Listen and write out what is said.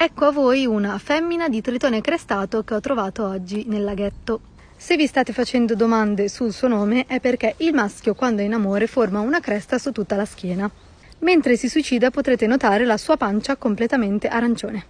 Ecco a voi una femmina di tritone crestato che ho trovato oggi nel laghetto. Se vi state facendo domande sul suo nome è perché il maschio quando è in amore forma una cresta su tutta la schiena. Mentre si suicida potrete notare la sua pancia completamente arancione.